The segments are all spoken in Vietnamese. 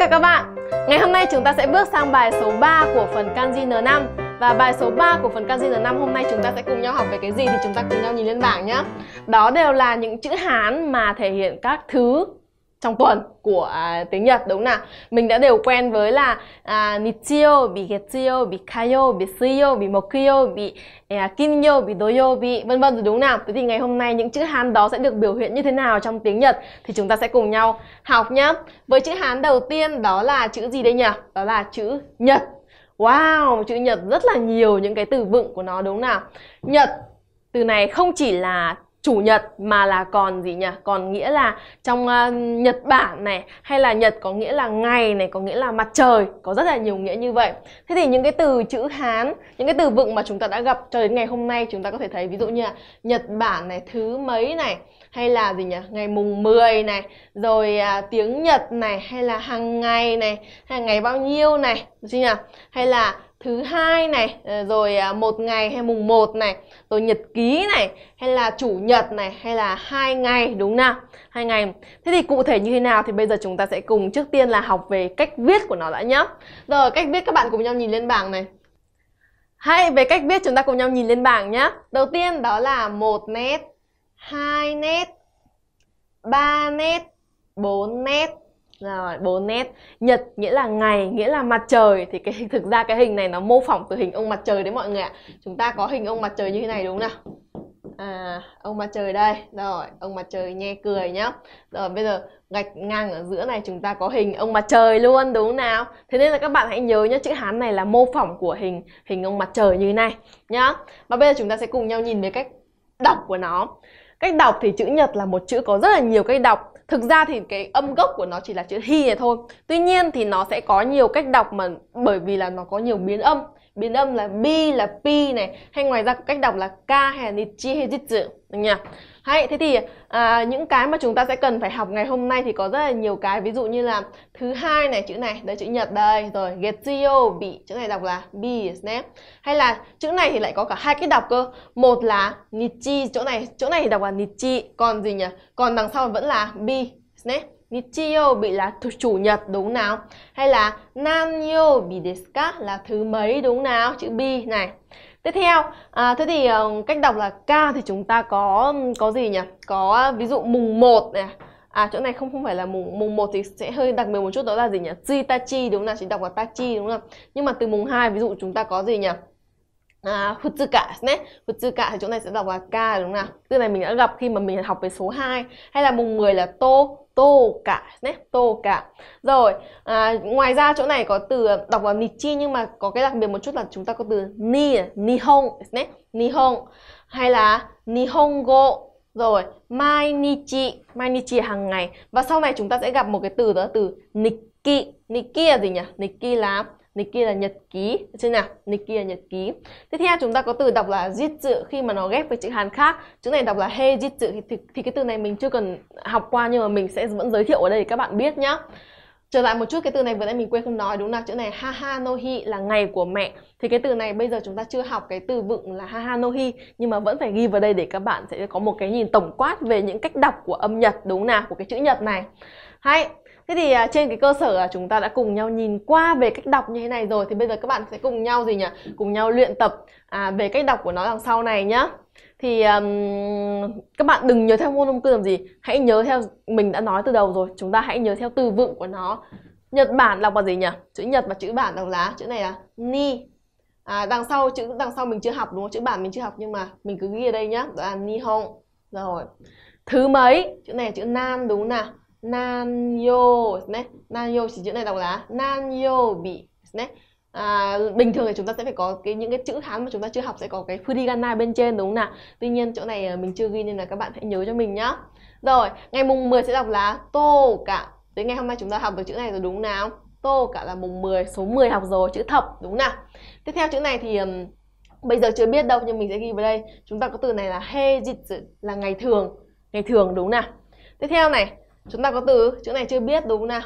cả các bạn! Ngày hôm nay chúng ta sẽ bước sang bài số 3 của phần Kanji N5 Và bài số 3 của phần Kanji N5 hôm nay chúng ta sẽ cùng nhau học về cái gì thì chúng ta cùng nhau nhìn lên bảng nhé Đó đều là những chữ Hán mà thể hiện các thứ trong tuần của uh, tiếng Nhật đúng nào mình đã đều quen với là uh, nichiyo bi getsuyo bi kayo bi suyo bi mokuyo bi uh, kinyo bi doyo bi vân vân rồi đúng nào thế thì ngày hôm nay những chữ Hán đó sẽ được biểu hiện như thế nào trong tiếng Nhật thì chúng ta sẽ cùng nhau học nhé. với chữ Hán đầu tiên đó là chữ gì đây nhỉ đó là chữ Nhật Wow, chữ Nhật rất là nhiều những cái từ vựng của nó đúng nào Nhật từ này không chỉ là chủ nhật mà là còn gì nhỉ còn nghĩa là trong uh, nhật bản này hay là nhật có nghĩa là ngày này có nghĩa là mặt trời có rất là nhiều nghĩa như vậy thế thì những cái từ chữ hán những cái từ vựng mà chúng ta đã gặp cho đến ngày hôm nay chúng ta có thể thấy ví dụ như là nhật bản này thứ mấy này hay là gì nhỉ ngày mùng 10 này rồi uh, tiếng nhật này hay là hàng ngày này hay là ngày bao nhiêu này được nhỉ hay là thứ hai này ờ, rồi à, một ngày hay mùng 1 này rồi nhật ký này hay là chủ nhật này hay là hai ngày đúng nào hai ngày thế thì cụ thể như thế nào thì bây giờ chúng ta sẽ cùng trước tiên là học về cách viết của nó đã nhé rồi cách viết các bạn cùng nhau nhìn lên bảng này hãy về cách viết chúng ta cùng nhau nhìn lên bảng nhé đầu tiên đó là một nét hai nét ba nét bốn nét rồi bốn nét nhật nghĩa là ngày nghĩa là mặt trời thì cái thực ra cái hình này nó mô phỏng từ hình ông mặt trời đấy mọi người ạ chúng ta có hình ông mặt trời như thế này đúng không nào à ông mặt trời đây rồi ông mặt trời nhe cười nhá rồi bây giờ gạch ngang ở giữa này chúng ta có hình ông mặt trời luôn đúng nào thế nên là các bạn hãy nhớ nhá chữ hán này là mô phỏng của hình hình ông mặt trời như thế này nhá và bây giờ chúng ta sẽ cùng nhau nhìn về cách đọc của nó cách đọc thì chữ nhật là một chữ có rất là nhiều cách đọc Thực ra thì cái âm gốc của nó chỉ là chữ he này thôi Tuy nhiên thì nó sẽ có nhiều cách đọc mà bởi vì là nó có nhiều biến âm biến âm là bi là pi này hay ngoài ra có cách đọc là ka hay là nichi hay jitsu được nhỉ hay thế thì à, những cái mà chúng ta sẽ cần phải học ngày hôm nay thì có rất là nhiều cái ví dụ như là thứ hai này chữ này đây chữ nhật đây rồi getio bị chữ này đọc là bi snap hay là chữ này thì lại có cả hai cách đọc cơ một là nichi chỗ này chỗ này thì đọc là nichi còn gì nhỉ còn đằng sau vẫn là bi snap Nichiyo bị là chủ nhật đúng nào? Hay là Nanyo bị deska là thứ mấy đúng nào? Chữ bi này. Tiếp theo, à, thế thì ờ, cách đọc là K thì chúng ta có có gì nhỉ? Có ví dụ mùng 1 này. À chỗ này không không phải là mùng mùng 1 thì sẽ hơi đặc biệt một chút đó là gì nhỉ? Jitachi đúng là chỉ đọc là tachi đúng không? Nhưng mà từ mùng 2 ví dụ chúng ta có gì nhỉ? À, Hutsuka né cả thì chỗ này sẽ đọc là ka đúng không nào Từ này mình đã gặp khi mà mình học về số 2 Hay là mùng 10 là tô Tô cả nhé, Tô cả Rồi à, Ngoài ra chỗ này có từ đọc là nichi Nhưng mà có cái đặc biệt một chút là chúng ta có từ ni Nihon né Nihon Hay là Nihongo Rồi Mai nichi Mai nichi hàng ngày Và sau này chúng ta sẽ gặp một cái từ đó là từ Nikki Nikki là gì nhỉ Nikki là Nikki là nhật ký được chưa nào Nikki là nhật ký tiếp theo chúng ta có từ đọc là jit chữ khi mà nó ghép với chữ Hàn khác chữ này đọc là he jit chữ thì, thì, cái từ này mình chưa cần học qua nhưng mà mình sẽ vẫn giới thiệu ở đây để các bạn biết nhá Trở lại một chút cái từ này vừa nãy mình quên không nói đúng là chữ này haha no hi là ngày của mẹ. Thì cái từ này bây giờ chúng ta chưa học cái từ vựng là haha no hi nhưng mà vẫn phải ghi vào đây để các bạn sẽ có một cái nhìn tổng quát về những cách đọc của âm Nhật đúng nào của cái chữ Nhật này. Hay Thế thì à, trên cái cơ sở là chúng ta đã cùng nhau nhìn qua về cách đọc như thế này rồi thì bây giờ các bạn sẽ cùng nhau gì nhỉ? Cùng nhau luyện tập à, về cách đọc của nó đằng sau này nhá. Thì um, các bạn đừng nhớ theo ngôn ngữ cư làm gì, hãy nhớ theo mình đã nói từ đầu rồi, chúng ta hãy nhớ theo từ vựng của nó. Nhật Bản đọc là gì nhỉ? Chữ Nhật và chữ Bản đọc là chữ này là ni. À, đằng sau chữ đằng sau mình chưa học đúng không? Chữ Bản mình chưa học nhưng mà mình cứ ghi ở đây nhá, đó là nihon. Rồi. Thứ mấy? Chữ này là chữ nan đúng không nào? nanyo ですね。nanyo chỉ chữ này đọc là nanyobi ですね。À, bình thường thì chúng ta sẽ phải có cái những cái chữ Hán mà chúng ta chưa học sẽ có cái furigana bên trên đúng không nào? Tuy nhiên chỗ này à, mình chưa ghi nên là các bạn hãy nhớ cho mình nhá. Rồi, ngày mùng 10 sẽ đọc là tô cả. Tới ngày hôm nay chúng ta học được chữ này rồi đúng nào? Tô cả là mùng 10, số 10 học rồi, chữ thập đúng nào? Tiếp theo chữ này thì bây giờ chưa biết đâu nhưng mình sẽ ghi vào đây. Chúng ta có từ này là hejitsu là ngày thường, ngày thường đúng nào? Tiếp theo này, chúng ta có từ chữ này chưa biết đúng không nào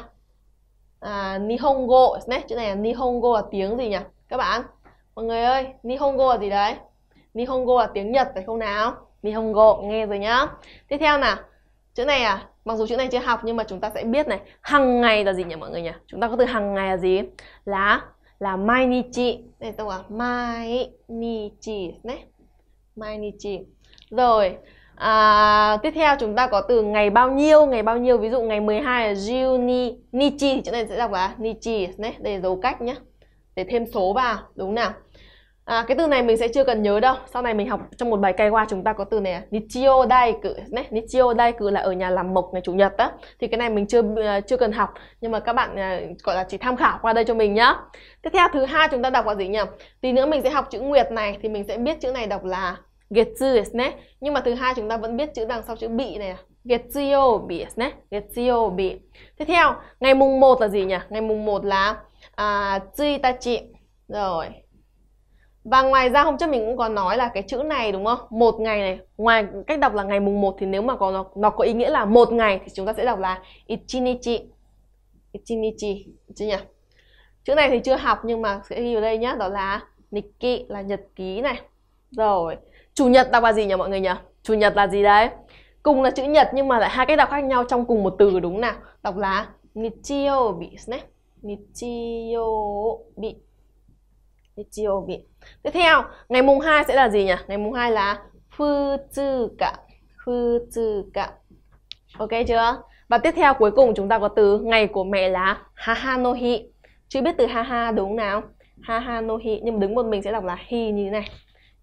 à, Nihongo này chữ này là Nihongo là tiếng gì nhỉ các bạn mọi người ơi Nihongo là gì đấy Nihongo là tiếng Nhật phải không nào Nihongo nghe rồi nhá tiếp theo nào chữ này à mặc dù chữ này chưa học nhưng mà chúng ta sẽ biết này hàng ngày là gì nhỉ mọi người nhỉ chúng ta có từ hàng ngày là gì là là mai nichi này tôi à mai nichi này mai nichi rồi À, tiếp theo chúng ta có từ ngày bao nhiêu, ngày bao nhiêu ví dụ ngày 12 là Juni, Nichi thì chúng sẽ đọc là Nichi, đấy, để dấu cách nhé để thêm số vào, đúng nào? À, cái từ này mình sẽ chưa cần nhớ đâu Sau này mình học trong một bài qua chúng ta có từ này là Nichio Daiku này, Nichio Daiku là ở nhà làm mộc ngày Chủ nhật á Thì cái này mình chưa à, chưa cần học Nhưng mà các bạn à, gọi là chỉ tham khảo qua đây cho mình nhá Tiếp theo thứ hai chúng ta đọc là gì nhỉ Tí nữa mình sẽ học chữ Nguyệt này Thì mình sẽ biết chữ này đọc là nhưng mà thứ hai chúng ta vẫn biết chữ đằng sau chữ bị này. Getsuyobi desu ne. Getsuyobi. Tiếp theo, ngày mùng 1 là gì nhỉ? Ngày mùng 1 là à, Tsuitachi. Rồi. Và ngoài ra hôm trước mình cũng có nói là cái chữ này đúng không? Một ngày này, ngoài cách đọc là ngày mùng 1 thì nếu mà có nó, nó có ý nghĩa là một ngày thì chúng ta sẽ đọc là ichinichi. Ichinichi, chứ nhỉ? Chữ này thì chưa học nhưng mà sẽ ghi ở đây nhá, đó là nikki là nhật ký này. Rồi, Chủ nhật đọc là gì nhỉ mọi người nhỉ? Chủ nhật là gì đấy? Cùng là chữ nhật nhưng mà lại hai cách đọc khác nhau trong cùng một từ đúng nào? Đọc là nichiyōbi ですね. Nichiyōbi. Nichiyōbi. Tiếp theo, ngày mùng 2 sẽ là gì nhỉ? Ngày mùng 2 là futsuka. Futsuka. Ok chưa? Và tiếp theo cuối cùng chúng ta có từ ngày của mẹ là haha no hi. Chưa biết từ haha đúng nào? Haha no hi nhưng đứng một mình sẽ đọc là hi như thế này.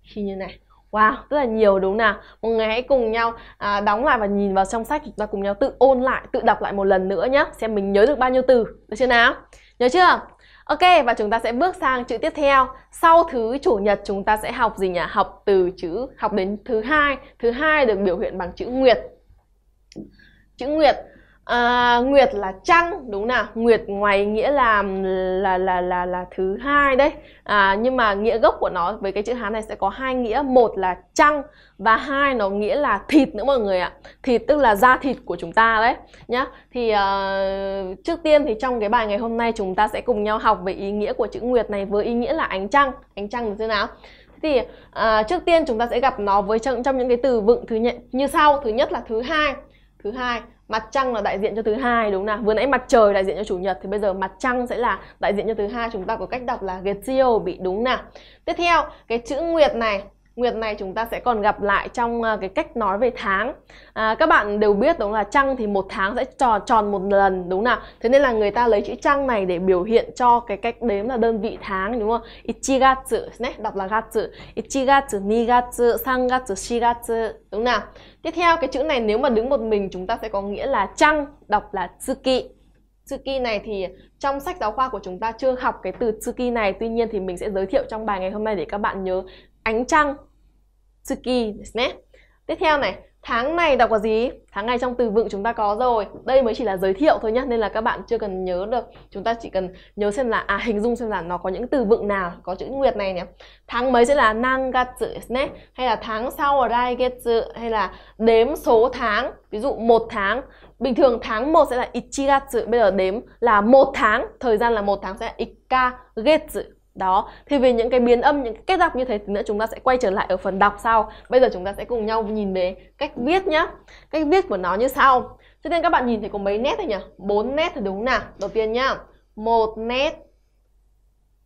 Hi như thế này. Wow, rất là nhiều đúng không nào. Mọi người hãy cùng nhau à, đóng lại và nhìn vào trong sách chúng ta cùng nhau tự ôn lại, tự đọc lại một lần nữa nhé. Xem mình nhớ được bao nhiêu từ, được chưa nào? Nhớ chưa? Ok, và chúng ta sẽ bước sang chữ tiếp theo. Sau thứ chủ nhật chúng ta sẽ học gì nhỉ? Học từ chữ học đến thứ hai. Thứ hai được biểu hiện bằng chữ nguyệt. Chữ nguyệt À, nguyệt là trăng đúng nào nguyệt ngoài nghĩa là là là là là thứ hai đấy à, nhưng mà nghĩa gốc của nó với cái chữ hán này sẽ có hai nghĩa một là trăng và hai nó nghĩa là thịt nữa mọi người ạ thịt tức là da thịt của chúng ta đấy nhá thì uh, trước tiên thì trong cái bài ngày hôm nay chúng ta sẽ cùng nhau học về ý nghĩa của chữ nguyệt này với ý nghĩa là ánh trăng ánh trăng là thế nào thì uh, trước tiên chúng ta sẽ gặp nó với trong, trong những cái từ vựng thứ nhất như sau thứ nhất là thứ hai thứ hai mặt trăng là đại diện cho thứ hai đúng không nào vừa nãy mặt trời đại diện cho chủ nhật thì bây giờ mặt trăng sẽ là đại diện cho thứ hai chúng ta có cách đọc là siêu bị đúng nào tiếp theo cái chữ nguyệt này Nguyệt này chúng ta sẽ còn gặp lại trong à, cái cách nói về tháng à, Các bạn đều biết đúng là trăng thì một tháng sẽ tròn, tròn một lần đúng nào Thế nên là người ta lấy chữ trăng này để biểu hiện cho cái cách đếm là đơn vị tháng đúng không? Ichigatsu, đọc là gatsu Ichigatsu, nigatsu, sangatsu, shigatsu đúng nào Tiếp theo cái chữ này nếu mà đứng một mình chúng ta sẽ có nghĩa là trăng đọc là tsuki Tsuki này thì trong sách giáo khoa của chúng ta chưa học cái từ Tsuki này Tuy nhiên thì mình sẽ giới thiệu trong bài ngày hôm nay để các bạn nhớ ánh trăng Tsuki ですね Tiếp theo này, tháng này đọc là gì? Tháng này trong từ vựng chúng ta có rồi. Đây mới chỉ là giới thiệu thôi nhá, nên là các bạn chưa cần nhớ được. Chúng ta chỉ cần nhớ xem là à hình dung xem là nó có những từ vựng nào có chữ nguyệt này nhé Tháng mấy sẽ là nangatsu ne hay là tháng sau ở đây getsu hay là đếm số tháng. Ví dụ một tháng Bình thường tháng 1 sẽ là ichigatsu, bây giờ đếm là một tháng, thời gian là một tháng sẽ là ikagetsu đó thì về những cái biến âm những cái kết dọc như thế thì nữa chúng ta sẽ quay trở lại ở phần đọc sau bây giờ chúng ta sẽ cùng nhau nhìn về cách viết nhá cách viết của nó như sau cho nên các bạn nhìn thấy có mấy nét thôi nhỉ bốn nét thì đúng nào đầu tiên nhá một nét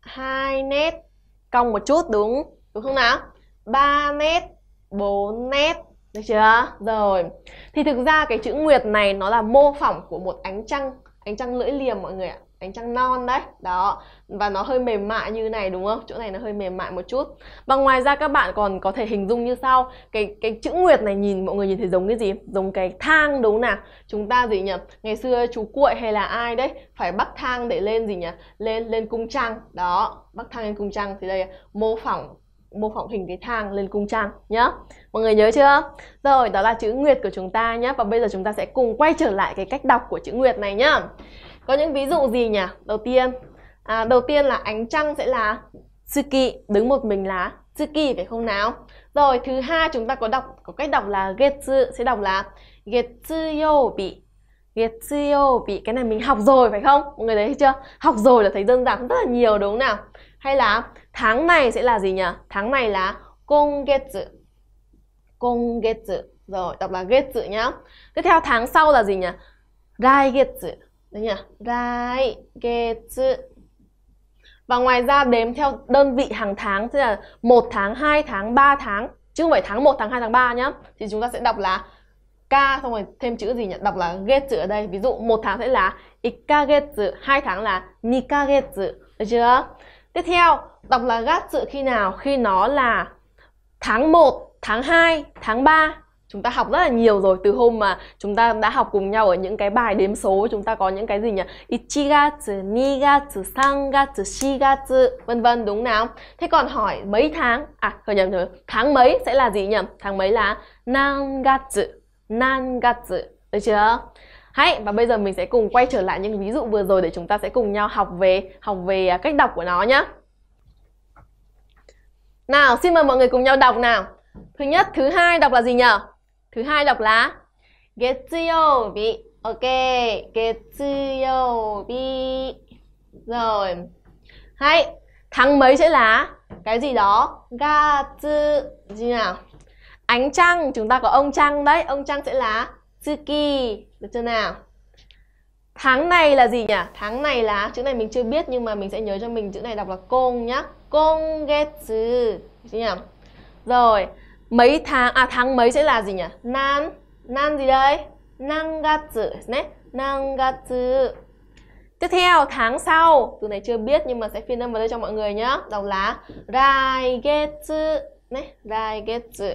hai nét cong một chút đúng đúng không nào ba nét bốn nét được chưa rồi thì thực ra cái chữ nguyệt này nó là mô phỏng của một ánh trăng ánh trăng lưỡi liềm mọi người ạ bánh trăng non đấy đó và nó hơi mềm mại như này đúng không chỗ này nó hơi mềm mại một chút và ngoài ra các bạn còn có thể hình dung như sau cái cái chữ nguyệt này nhìn mọi người nhìn thấy giống cái gì giống cái thang đúng không nào chúng ta gì nhỉ ngày xưa chú cuội hay là ai đấy phải bắc thang để lên gì nhỉ lên lên cung trăng đó bắc thang lên cung trăng thì đây mô phỏng mô phỏng hình cái thang lên cung trăng nhá mọi người nhớ chưa rồi đó là chữ nguyệt của chúng ta nhé và bây giờ chúng ta sẽ cùng quay trở lại cái cách đọc của chữ nguyệt này nhá có những ví dụ gì nhỉ đầu tiên à, đầu tiên là ánh trăng sẽ là tsuki đứng một mình là tsuki phải không nào rồi thứ hai chúng ta có đọc có cách đọc là getsu sẽ đọc là getsuyobi getsuyobi cái này mình học rồi phải không mọi người thấy chưa học rồi là thấy đơn giản rất là nhiều đúng không nào hay là tháng này sẽ là gì nhỉ tháng này là kongetsu kongetsu rồi đọc là getsu nhá tiếp theo tháng sau là gì nhỉ raigetsu Đấy nhỉ? Rai, getsu. Và ngoài ra đếm theo đơn vị hàng tháng Tức là 1 tháng, 2 tháng, 3 tháng Chứ không phải tháng 1, tháng 2, tháng 3 nhá Thì chúng ta sẽ đọc là K xong rồi thêm chữ gì nhỉ? Đọc là getsu ở đây Ví dụ 1 tháng sẽ là ikagetsu 2 tháng là nikagetsu Được chưa? Tiếp theo Đọc là gatsu khi nào? Khi nó là tháng 1, tháng 2, tháng 3 chúng ta học rất là nhiều rồi từ hôm mà chúng ta đã học cùng nhau ở những cái bài đếm số chúng ta có những cái gì nhỉ ichigatsu nigatsu sangatsu shigatsu vân vân đúng nào thế còn hỏi mấy tháng à thôi nhầm nhầm tháng mấy sẽ là gì nhỉ tháng mấy là nangatsu nangatsu được chưa Hãy và bây giờ mình sẽ cùng quay trở lại những ví dụ vừa rồi để chúng ta sẽ cùng nhau học về học về à, cách đọc của nó nhé. Nào, xin mời mọi người cùng nhau đọc nào. Thứ nhất, thứ hai đọc là gì nhỉ? Thứ hai đọc là Getsuyobi. Ok, Getsuyobi. Rồi. Hay, tháng mấy sẽ là cái gì đó? Gatsu gì nào? Ánh trăng, chúng ta có ông trăng đấy, ông trăng sẽ là Tsuki. Được chưa nào? Tháng này là gì nhỉ? Tháng này là chữ này mình chưa biết nhưng mà mình sẽ nhớ cho mình chữ này đọc là côn nhá. Côn getsu. Được chưa nhỉ? Rồi, mấy tháng à tháng mấy sẽ là gì nhỉ nan nan gì đây gatsu nangatsu nhé gatsu tiếp theo tháng sau từ này chưa biết nhưng mà sẽ phiên âm vào đây cho mọi người nhé đọc là raigetsu nhé raigetsu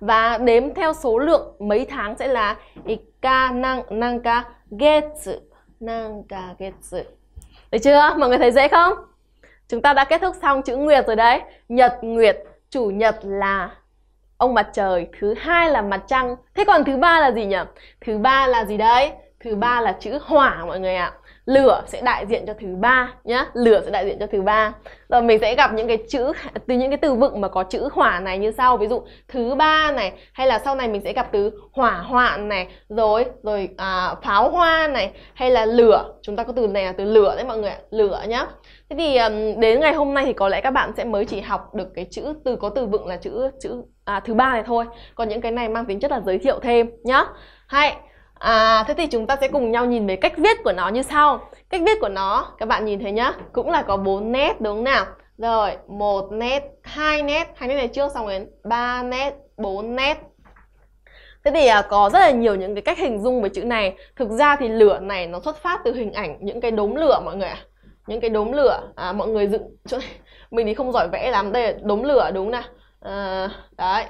và đếm theo số lượng mấy tháng sẽ là ika nang nangka getsu nangka getsu được chưa mọi người thấy dễ không chúng ta đã kết thúc xong chữ nguyệt rồi đấy nhật nguyệt chủ nhật là ông mặt trời thứ hai là mặt trăng thế còn thứ ba là gì nhỉ thứ ba là gì đấy thứ ba là chữ hỏa mọi người ạ lửa sẽ đại diện cho thứ ba nhá lửa sẽ đại diện cho thứ ba rồi mình sẽ gặp những cái chữ từ những cái từ vựng mà có chữ hỏa này như sau ví dụ thứ ba này hay là sau này mình sẽ gặp từ hỏa hoạn này rồi rồi à, pháo hoa này hay là lửa chúng ta có từ này là từ lửa đấy mọi người ạ lửa nhá thế thì đến ngày hôm nay thì có lẽ các bạn sẽ mới chỉ học được cái chữ từ có từ vựng là chữ chữ à, thứ ba này thôi còn những cái này mang tính chất là giới thiệu thêm nhá hay à, thế thì chúng ta sẽ cùng nhau nhìn về cách viết của nó như sau cách viết của nó các bạn nhìn thấy nhá cũng là có bốn nét đúng không nào rồi một nét hai nét hai nét này trước xong đến ba nét bốn nét Thế thì à, có rất là nhiều những cái cách hình dung với chữ này Thực ra thì lửa này nó xuất phát từ hình ảnh những cái đốm lửa mọi người ạ à. Những cái đốm lửa à, mọi người dựng Mình thì không giỏi vẽ lắm Đây là đốm lửa đúng nè à, đấy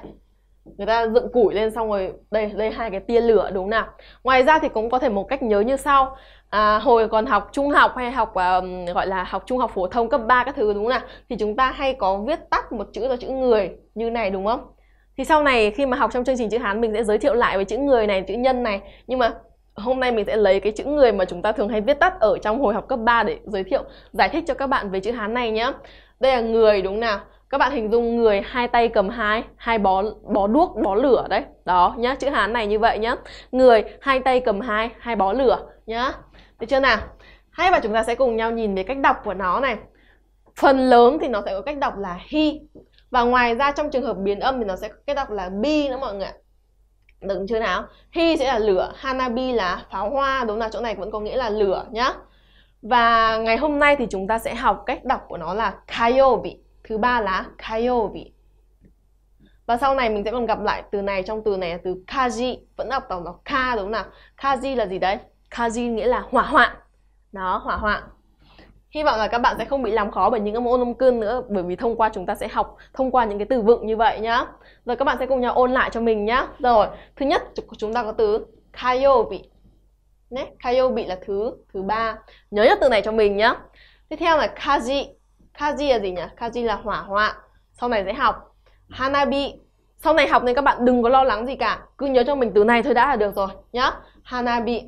người ta dựng củi lên xong rồi đây đây hai cái tia lửa đúng nào ngoài ra thì cũng có thể một cách nhớ như sau à, hồi còn học trung học hay học à, gọi là học trung học phổ thông cấp 3 các thứ đúng nào thì chúng ta hay có viết tắt một chữ cho chữ người như này đúng không thì sau này khi mà học trong chương trình chữ hán mình sẽ giới thiệu lại về chữ người này chữ nhân này nhưng mà hôm nay mình sẽ lấy cái chữ người mà chúng ta thường hay viết tắt ở trong hồi học cấp 3 để giới thiệu giải thích cho các bạn về chữ hán này nhé đây là người đúng nào các bạn hình dung người hai tay cầm hai hai bó bó đuốc bó lửa đấy đó nhá chữ hán này như vậy nhá người hai tay cầm hai hai bó lửa nhá được chưa nào hay và chúng ta sẽ cùng nhau nhìn về cách đọc của nó này phần lớn thì nó sẽ có cách đọc là hi và ngoài ra trong trường hợp biến âm thì nó sẽ có cách đọc là bi nữa mọi người ạ Đừng chưa nào? Hi sẽ là lửa, hanabi là pháo hoa, đúng là chỗ này vẫn có nghĩa là lửa nhá. Và ngày hôm nay thì chúng ta sẽ học cách đọc của nó là kayobi thứ ba là kayobi và sau này mình sẽ còn gặp lại từ này trong từ này là từ kaji vẫn đọc tổng đọc ka đúng không nào kaji là gì đấy kaji nghĩa là hỏa hoạn đó hỏa hoạn Hy vọng là các bạn sẽ không bị làm khó bởi những âm ôn âm cương nữa bởi vì thông qua chúng ta sẽ học thông qua những cái từ vựng như vậy nhá. Rồi các bạn sẽ cùng nhau ôn lại cho mình nhá. Rồi, thứ nhất chúng ta có từ kayobi. Nè, kayobi là thứ thứ ba. Nhớ nhất từ này cho mình nhá. Tiếp theo là kaji. Kaji là gì nhỉ? Kaji là hỏa hoạn Sau này sẽ học Hanabi Sau này học nên các bạn đừng có lo lắng gì cả Cứ nhớ cho mình từ này thôi đã là được rồi nhá Hanabi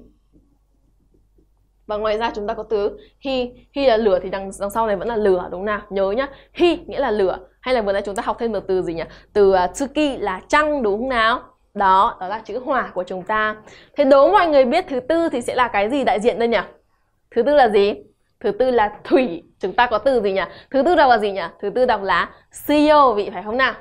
và ngoài ra chúng ta có từ hi hi là lửa thì đằng đằng sau này vẫn là lửa đúng nào nhớ nhá hi nghĩa là lửa hay là vừa nãy chúng ta học thêm được từ gì nhỉ từ uh, tsuki là trăng đúng không nào đó đó là chữ hỏa của chúng ta thế đố mọi người biết thứ tư thì sẽ là cái gì đại diện đây nhỉ thứ tư là gì thứ tư là thủy chúng ta có từ gì nhỉ thứ tư đọc là gì nhỉ thứ tư đọc là CEO vị phải không nào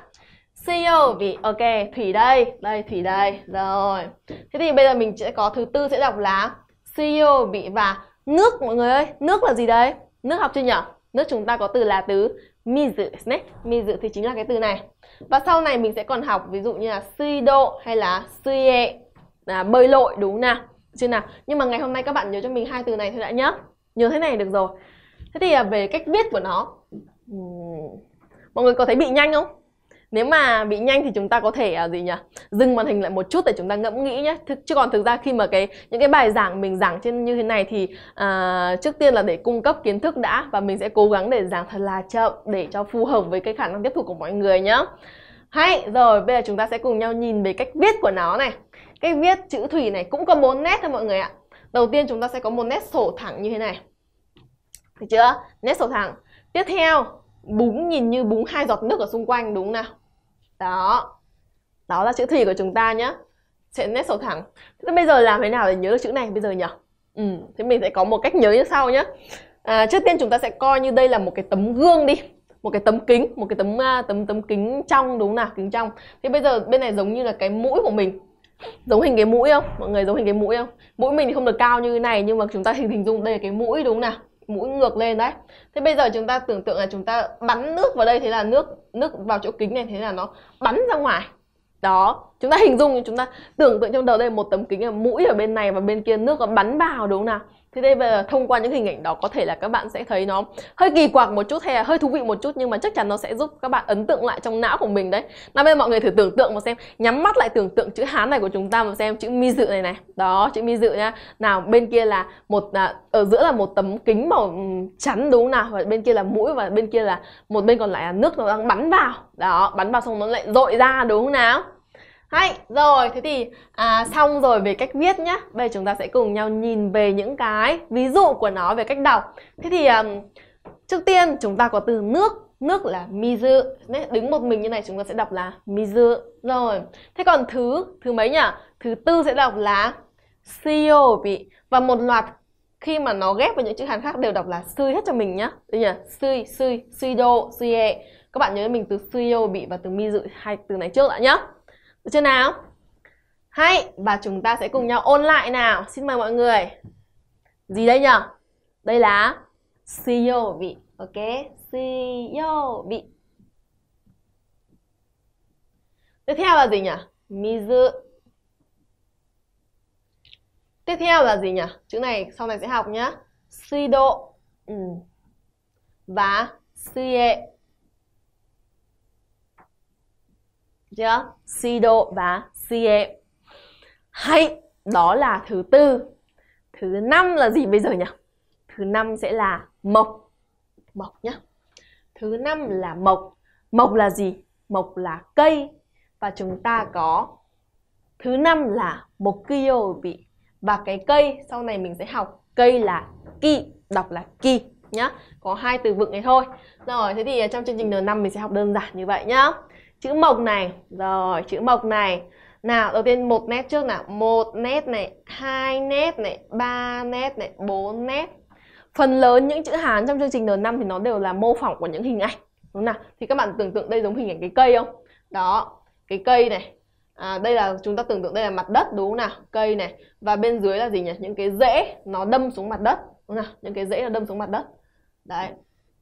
CEO vị ok thủy đây đây thủy đây rồi thế thì bây giờ mình sẽ có thứ tư sẽ đọc là CEO vị và nước mọi người ơi nước là gì đấy nước học chưa nhỉ nước chúng ta có từ là từ mizu ne mizu thì chính là cái từ này và sau này mình sẽ còn học ví dụ như là suy độ hay là suy suie là bơi lội đúng không nào chưa nào nhưng mà ngày hôm nay các bạn nhớ cho mình hai từ này thôi đã nhá nhớ thế này được rồi thế thì à, về cách viết của nó mọi người có thấy bị nhanh không nếu mà bị nhanh thì chúng ta có thể à, gì nhỉ dừng màn hình lại một chút để chúng ta ngẫm nghĩ nhé Th chứ còn thực ra khi mà cái những cái bài giảng mình giảng trên như thế này thì uh, trước tiên là để cung cấp kiến thức đã và mình sẽ cố gắng để giảng thật là chậm để cho phù hợp với cái khả năng tiếp thu của mọi người nhé hay rồi bây giờ chúng ta sẽ cùng nhau nhìn về cách viết của nó này cách viết chữ thủy này cũng có bốn nét thôi mọi người ạ đầu tiên chúng ta sẽ có một nét sổ thẳng như thế này được chưa nét sổ thẳng tiếp theo búng nhìn như búng hai giọt nước ở xung quanh đúng nào đó đó là chữ thủy của chúng ta nhé sẽ nét sổ thẳng thế bây giờ làm thế nào để nhớ được chữ này bây giờ nhỉ ừ thế mình sẽ có một cách nhớ như sau nhé à, trước tiên chúng ta sẽ coi như đây là một cái tấm gương đi một cái tấm kính một cái tấm à, tấm tấm kính trong đúng nào kính trong thế bây giờ bên này giống như là cái mũi của mình giống hình cái mũi không mọi người giống hình cái mũi không mũi mình thì không được cao như thế này nhưng mà chúng ta hình hình dung đây là cái mũi đúng nào mũi ngược lên đấy thế bây giờ chúng ta tưởng tượng là chúng ta bắn nước vào đây thế là nước nước vào chỗ kính này thế là nó bắn ra ngoài đó chúng ta hình dung chúng ta tưởng tượng trong đầu đây một tấm kính là mũi ở bên này và bên kia nước nó bắn vào đúng không nào Thế đây bây giờ thông qua những hình ảnh đó có thể là các bạn sẽ thấy nó hơi kỳ quặc một chút hay là hơi thú vị một chút nhưng mà chắc chắn nó sẽ giúp các bạn ấn tượng lại trong não của mình đấy. Nào bây giờ mọi người thử tưởng tượng mà xem, nhắm mắt lại tưởng tượng chữ Hán này của chúng ta mà xem chữ mi dự này này. Đó, chữ mi dự nhá. Nào bên kia là một à, ở giữa là một tấm kính màu ừ, chắn đúng nào? Và bên kia là mũi và bên kia là một bên còn lại là nước nó đang bắn vào. Đó, bắn vào xong nó lại dội ra đúng không nào? Hay, rồi, thế thì à, xong rồi về cách viết nhá Bây giờ chúng ta sẽ cùng nhau nhìn về những cái ví dụ của nó về cách đọc Thế thì à, trước tiên chúng ta có từ nước Nước là mizu Đứng một mình như này chúng ta sẽ đọc là mizu Rồi, thế còn thứ, thứ mấy nhỉ? Thứ tư sẽ đọc là shiobi Và một loạt khi mà nó ghép với những chữ Hàn khác đều đọc là suy hết cho mình nhá Đấy nhỉ? Suy, suy, suy đô, suy e Các bạn nhớ mình từ suy bị và từ mi dự hai từ này trước đã nhá được chưa nào? Hay và chúng ta sẽ cùng nhau ôn lại nào. Xin mời mọi người. Gì đây nhở? Đây là siêu vị. Ok, siêu vị. Tiếp theo là gì nhỉ? Mizu. Tiếp theo là gì nhỉ? Chữ này sau này sẽ học nhá. sido Ừ. Và suy chưa? Sido và Cie. Hay, đó là thứ tư. Thứ năm là gì bây giờ nhỉ? Thứ năm sẽ là mộc. Mộc nhá. Thứ năm là mộc. Mộc là gì? Mộc là cây. Và chúng ta có thứ năm là mộc bị Và cái cây sau này mình sẽ học cây là ki, đọc là ki nhá. Có hai từ vựng này thôi. Rồi, thế thì trong chương trình N5 mình sẽ học đơn giản như vậy nhá chữ mộc này rồi chữ mộc này nào đầu tiên một nét trước nào một nét này hai nét này ba nét này bốn nét phần lớn những chữ hán trong chương trình n năm thì nó đều là mô phỏng của những hình ảnh đúng không nào thì các bạn tưởng tượng đây giống hình ảnh cái cây không đó cái cây này à, đây là chúng ta tưởng tượng đây là mặt đất đúng không nào cây này và bên dưới là gì nhỉ những cái rễ nó đâm xuống mặt đất đúng không nào những cái rễ nó đâm xuống mặt đất đấy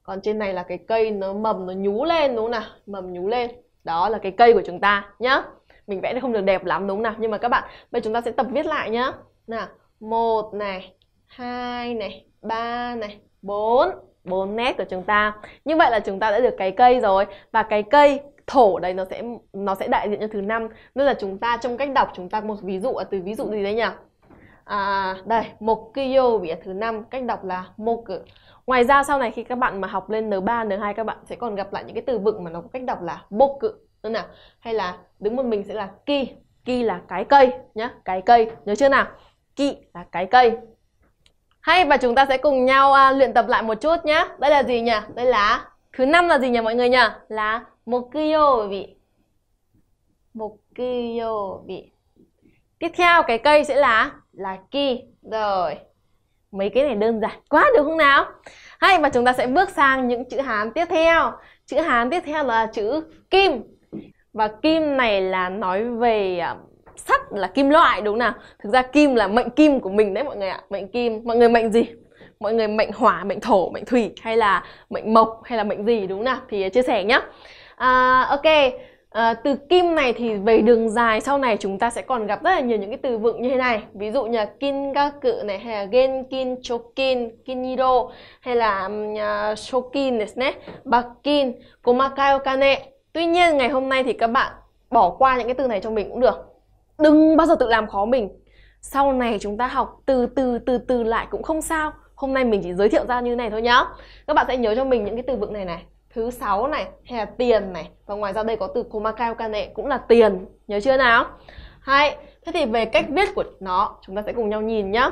còn trên này là cái cây nó mầm nó nhú lên đúng không nào mầm nhú lên đó là cái cây của chúng ta nhá mình vẽ không được đẹp lắm đúng không nào nhưng mà các bạn bây chúng ta sẽ tập viết lại nhá nào một này hai này ba này bốn bốn nét của chúng ta như vậy là chúng ta đã được cái cây rồi và cái cây thổ đây nó sẽ nó sẽ đại diện cho thứ năm nên là chúng ta trong cách đọc chúng ta một ví dụ là từ ví dụ gì đấy nhỉ À, đây, một kyo vỉa thứ năm cách đọc là moku. Ngoài ra sau này khi các bạn mà học lên N3, N2 các bạn sẽ còn gặp lại những cái từ vựng mà nó có cách đọc là boku nữa nào. Hay là đứng một mình sẽ là ki. Ki là cái cây nhá, cái cây, nhớ chưa nào? Ki là cái cây. Hay và chúng ta sẽ cùng nhau à, luyện tập lại một chút nhá. Đây là gì nhỉ? Đây là thứ năm là gì nhỉ mọi người nhỉ? Là mokuyo vị. Mokuyo vị. Tiếp theo cái cây sẽ là là key rồi mấy cái này đơn giản quá đúng không nào hay và chúng ta sẽ bước sang những chữ hán tiếp theo chữ hán tiếp theo là chữ kim và kim này là nói về à, sắt là kim loại đúng không nào thực ra kim là mệnh kim của mình đấy mọi người ạ mệnh kim mọi người mệnh gì mọi người mệnh hỏa mệnh thổ mệnh thủy hay là mệnh mộc hay là mệnh gì đúng không nào thì chia sẻ nhá à, ok Ờ, từ kim này thì về đường dài sau này chúng ta sẽ còn gặp rất là nhiều những cái từ vựng như thế này ví dụ như là kingaku này hay là genkin chokin kinido hay là uh, à, shokin này bakin komakai okane tuy nhiên ngày hôm nay thì các bạn bỏ qua những cái từ này cho mình cũng được đừng bao giờ tự làm khó mình sau này chúng ta học từ từ từ từ lại cũng không sao hôm nay mình chỉ giới thiệu ra như này thôi nhá các bạn sẽ nhớ cho mình những cái từ vựng này này thứ sáu này hay là tiền này và ngoài ra đây có từ komakayo kane cũng là tiền nhớ chưa nào hay thế thì về cách viết của nó chúng ta sẽ cùng nhau nhìn nhá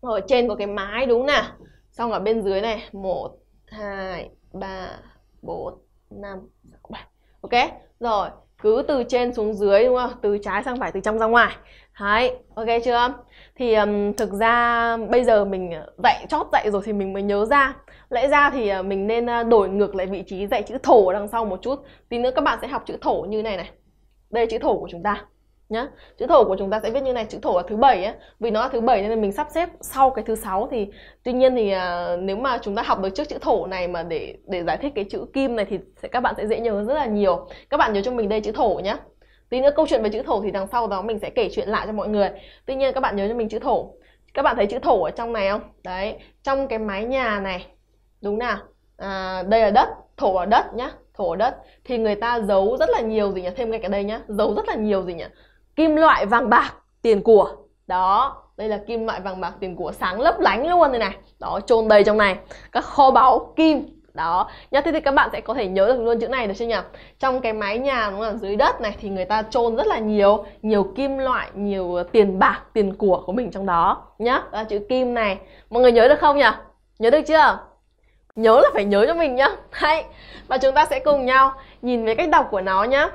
ở trên có cái mái đúng nè xong ở bên dưới này một hai ba bốn năm sáu bảy ok rồi cứ từ trên xuống dưới đúng không từ trái sang phải từ trong ra ngoài đấy ok chưa thì um, thực ra bây giờ mình ờ, dạy chót dạy rồi thì mình mới nhớ ra lẽ ra thì ờ, mình nên ờ, đổi ngược lại vị trí dạy chữ thổ đằng sau một chút tí nữa các bạn sẽ học chữ thổ như này này đây là chữ thổ của chúng ta nhá chữ thổ của chúng ta sẽ viết như này chữ thổ là thứ bảy ấy vì nó là thứ bảy nên là mình sắp xếp sau cái thứ sáu thì tuy nhiên thì à, nếu mà chúng ta học được trước chữ thổ này mà để để giải thích cái chữ kim này thì sẽ, các bạn sẽ dễ nhớ rất là nhiều các bạn nhớ cho mình đây chữ thổ nhá tí nữa câu chuyện về chữ thổ thì đằng sau đó mình sẽ kể chuyện lại cho mọi người tuy nhiên các bạn nhớ cho mình chữ thổ các bạn thấy chữ thổ ở trong này không đấy trong cái mái nhà này đúng nào à, đây là đất thổ ở đất nhá thổ ở đất thì người ta giấu rất là nhiều gì nhỉ thêm ngay cái đây nhá giấu rất là nhiều gì nhỉ kim loại vàng bạc tiền của đó đây là kim loại vàng bạc tiền của sáng lấp lánh luôn đây này đó trôn đầy trong này các kho báu kim đó nhá thế thì các bạn sẽ có thể nhớ được luôn chữ này được chưa nhỉ trong cái mái nhà đúng không dưới đất này thì người ta chôn rất là nhiều nhiều kim loại nhiều ờ, tiền bạc tiền của của mình trong đó nhá đó là chữ kim này mọi người nhớ được không nhỉ nhớ được chưa nhớ là phải nhớ cho mình nhá hay và chúng ta sẽ cùng nhau nhìn về cách đọc của nó nhá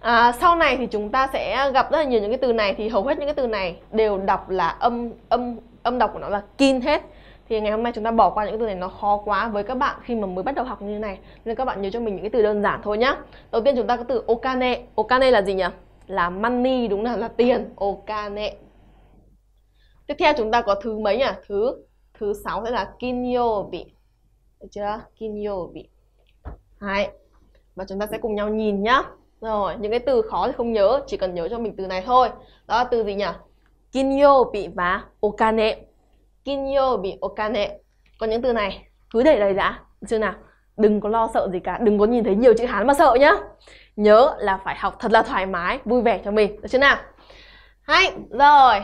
à, sau này thì chúng ta sẽ gặp rất là nhiều những cái từ này thì hầu hết những cái từ này đều đọc là âm âm âm đọc của nó là kin hết thì ngày hôm nay chúng ta bỏ qua những cái từ này nó khó quá với các bạn khi mà mới bắt đầu học như thế này nên các bạn nhớ cho mình những cái từ đơn giản thôi nhá đầu tiên chúng ta có từ okane okane là gì nhỉ là money đúng là là tiền okane tiếp theo chúng ta có thứ mấy nhỉ thứ thứ sáu sẽ là kinyobi được chưa kinyobi hai và chúng ta sẽ cùng nhau nhìn nhá rồi những cái từ khó thì không nhớ chỉ cần nhớ cho mình từ này thôi đó là từ gì nhỉ kinyo bị và okane kinyo bị okane còn những từ này cứ để đầy đã chưa nào đừng có lo sợ gì cả đừng có nhìn thấy nhiều chữ hán mà sợ nhá nhớ là phải học thật là thoải mái vui vẻ cho mình được chưa nào hay rồi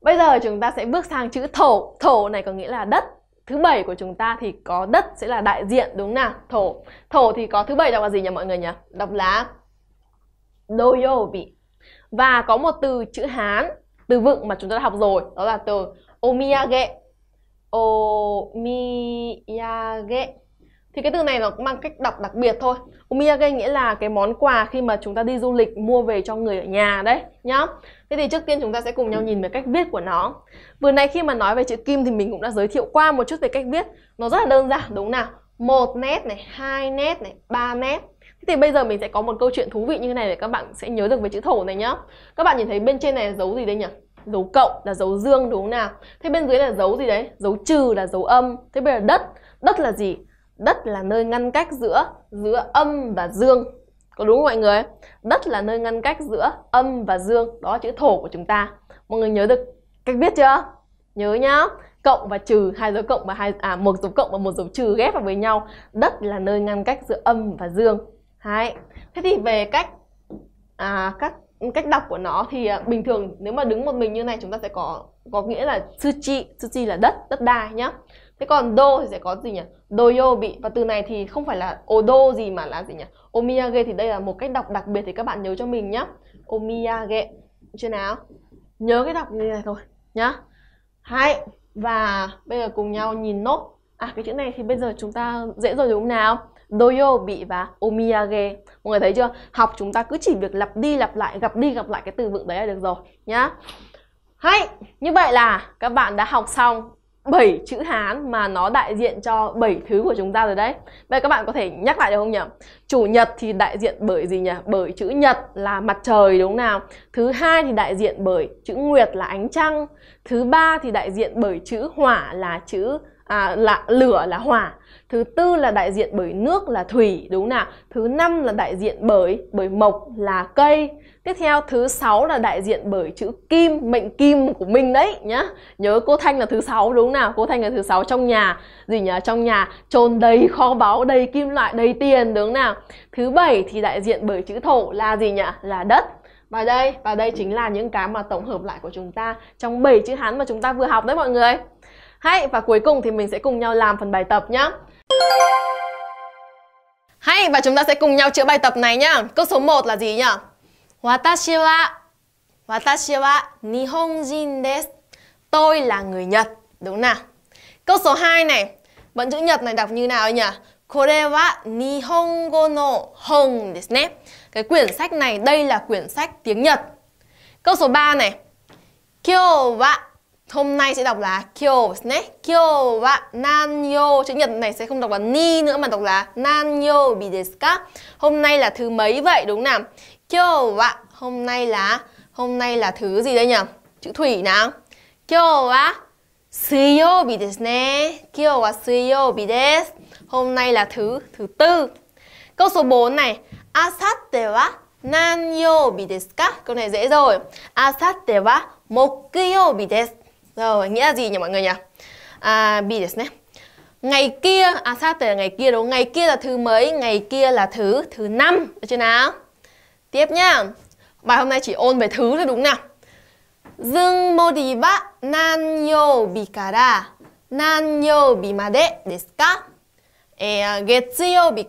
bây giờ chúng ta sẽ bước sang chữ thổ thổ này có nghĩa là đất thứ bảy của chúng ta thì có đất sẽ là đại diện đúng nào thổ thổ thì có thứ bảy đọc là gì nhỉ mọi người nhỉ đọc là doyobi và có một từ chữ hán từ vựng mà chúng ta đã học rồi đó là từ omiyage omiyage thì cái từ này nó mang cách đọc đặc biệt thôi omiyage nghĩa là cái món quà khi mà chúng ta đi du lịch mua về cho người ở nhà đấy nhá thế thì trước tiên chúng ta sẽ cùng nhau nhìn về cách viết của nó vừa nay khi mà nói về chữ kim thì mình cũng đã giới thiệu qua một chút về cách viết nó rất là đơn giản đúng không nào một nét này hai nét này ba nét thì bây giờ mình sẽ có một câu chuyện thú vị như thế này để các bạn sẽ nhớ được về chữ thổ này nhá các bạn nhìn thấy bên trên này là dấu gì đây nhỉ dấu cộng là dấu dương đúng không nào thế bên dưới là dấu gì đấy dấu trừ là dấu âm thế bây giờ đất đất là gì đất là nơi ngăn cách giữa giữa âm và dương có đúng không mọi người đất là nơi ngăn cách giữa âm và dương đó là chữ thổ của chúng ta mọi người nhớ được cách viết chưa nhớ nhá cộng và trừ hai dấu cộng và hai à một dấu cộng và một dấu trừ ghép vào với nhau đất là nơi ngăn cách giữa âm và dương Đấy. Thế thì về cách à, các cách đọc của nó thì à, bình thường nếu mà đứng một mình như này chúng ta sẽ có có nghĩa là sư chi sư chi là đất đất đai nhá thế còn đô thì sẽ có gì nhỉ doyo bị và từ này thì không phải là odo gì mà là gì nhỉ omiyage thì đây là một cách đọc đặc biệt thì các bạn nhớ cho mình nhá omiyage chưa nào nhớ cái đọc như này thôi nhá hai và bây giờ cùng nhau nhìn nốt à cái chữ này thì bây giờ chúng ta dễ rồi đúng không nào bị và omiyage mọi người thấy chưa học chúng ta cứ chỉ việc lặp đi lặp lại gặp đi gặp lại cái từ vựng đấy là được rồi nhá hay như vậy là các bạn đã học xong 7 chữ Hán mà nó đại diện cho 7 thứ của chúng ta rồi đấy. Vậy các bạn có thể nhắc lại được không nhỉ? Chủ nhật thì đại diện bởi gì nhỉ? Bởi chữ nhật là mặt trời đúng không nào? Thứ hai thì đại diện bởi chữ nguyệt là ánh trăng. Thứ ba thì đại diện bởi chữ hỏa là chữ à, là lửa là hỏa thứ tư là đại diện bởi nước là thủy đúng nào thứ năm là đại diện bởi bởi mộc là cây tiếp theo thứ sáu là đại diện bởi chữ kim mệnh kim của mình đấy nhá nhớ cô thanh là thứ sáu đúng nào cô thanh là thứ sáu trong nhà gì nhỉ trong nhà trồn đầy kho báu đầy kim loại đầy tiền đúng nào thứ bảy thì đại diện bởi chữ thổ là gì nhỉ là đất và đây và đây chính là những cái mà tổng hợp lại của chúng ta trong bảy chữ hán mà chúng ta vừa học đấy mọi người hay và cuối cùng thì mình sẽ cùng nhau làm phần bài tập nhé. Hay và chúng ta sẽ cùng nhau chữa bài tập này nhá. Câu số 1 là gì nhỉ? Watashi wa Watashi wa nihonjin desu. Tôi là người Nhật, đúng nào? Câu số 2 này, vẫn chữ Nhật này đọc như nào nhỉ? Kore wa nihongo no hon desu ne. Cái quyển sách này đây là quyển sách tiếng Nhật. Câu số 3 này. Kyo wa Hôm nay sẽ đọc là kyo nhé. Kyo wa nanyo. Chữ nhật này sẽ không đọc là ni nữa mà đọc là nanyo bi desu ka. Hôm nay là thứ mấy vậy đúng nào? Kyo wa hôm nay là hôm nay là thứ gì đây nhỉ? Chữ thủy nào? Kyo wa suyobi desu ne. Kyo wa suyobi desu. Hôm nay là thứ thứ tư. Câu số 4 này, asatte wa nanyobi desu ka? Câu này dễ rồi. Asatte wa mokuyobi desu. Rồi, nghĩa là gì nhỉ mọi người nhỉ? À, bi desu Ngày kia, à sao là ngày kia đúng Ngày kia là thứ mấy, ngày kia là thứ thứ năm, được chưa nào? Tiếp nhá. Bài hôm nay chỉ ôn về thứ thôi đúng nào? Dương mô đi ba nanyo bi kara nanyo bi made desu ka? Eh, getsuyo desu,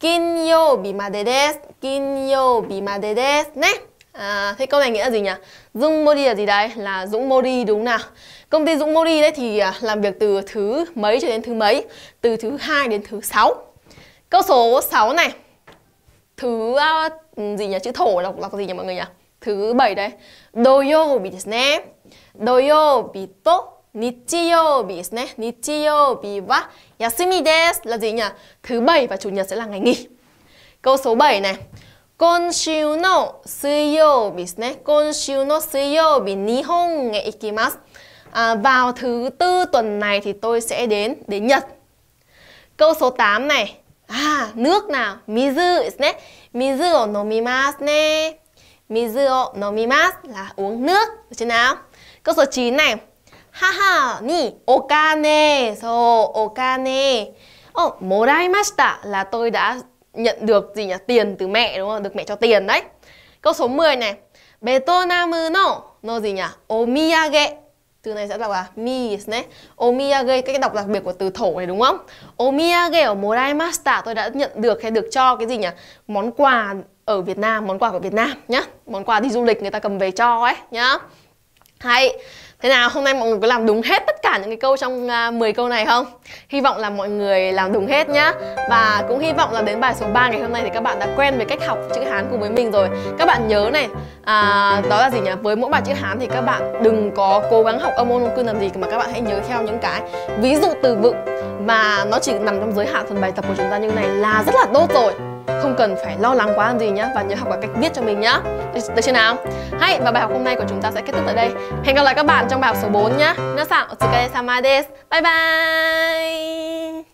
kinyo bi thế câu này nghĩa là gì nhỉ? Dũng Modi là gì đây? Là Dũng Modi đúng nào? Công ty Dũng Modi đấy thì à, làm việc từ thứ mấy cho đến thứ mấy? Từ thứ hai đến thứ sáu. Câu số 6 này. Thứ uh, gì nhỉ? Chữ thổ đọc là gì nhỉ mọi người nhỉ? Thứ bảy đấy. Yasumi Doyobi là gì nhỉ? Thứ bảy và chủ nhật sẽ là ngày nghỉ. Câu số 7 này. 今週の水曜日ですね。今週の水曜日、日本へ行きます。À, vào thứ tư tuần này thì tôi sẽ đến đến Nhật. Câu số 8 này. À, nước nào? Mizu desu ne. Mizu o nomimasu ne. Mizu o nomimasu là uống nước, được chưa nào? Câu số 9 này. Haha ni okane. So, okane. Ồ, oh, moraimashita là tôi đã nhận được gì nhỉ? Tiền từ mẹ đúng không? Được mẹ cho tiền đấy. Câu số 10 này. Vietnam no no gì nhỉ? Omiyage. Từ này sẽ đọc là mi đấy. Omiyage cái đọc đặc biệt của từ thổ này đúng không? Omiyage ở moraimashita tôi đã nhận được hay được cho cái gì nhỉ? Món quà ở Việt Nam, món quà của Việt Nam nhá. Món quà đi du lịch người ta cầm về cho ấy nhá. Hay Thế nào hôm nay mọi người có làm đúng hết tất cả những cái câu trong uh, à, 10 câu này không? Hy vọng là mọi người làm đúng hết nhá Và cũng hy vọng là đến bài số 3 ngày hôm nay thì các bạn đã quen với cách học chữ Hán cùng với mình rồi Các bạn nhớ này, à, đó là gì nhỉ? Với mỗi bài chữ Hán thì các bạn đừng có cố gắng học âm ôn cương làm gì Mà các bạn hãy nhớ theo những cái ví dụ từ vựng mà nó chỉ nằm trong giới hạn phần bài tập của chúng ta như này là rất là tốt rồi không cần phải lo lắng quá làm gì nhá Và nhớ học cả cách viết cho mình nhá Được, được chưa nào? Hay, và bài học hôm nay của chúng ta sẽ kết thúc tại đây Hẹn gặp lại các bạn trong bài học số 4 nhá Nasan, otsukare sama desu Bye bye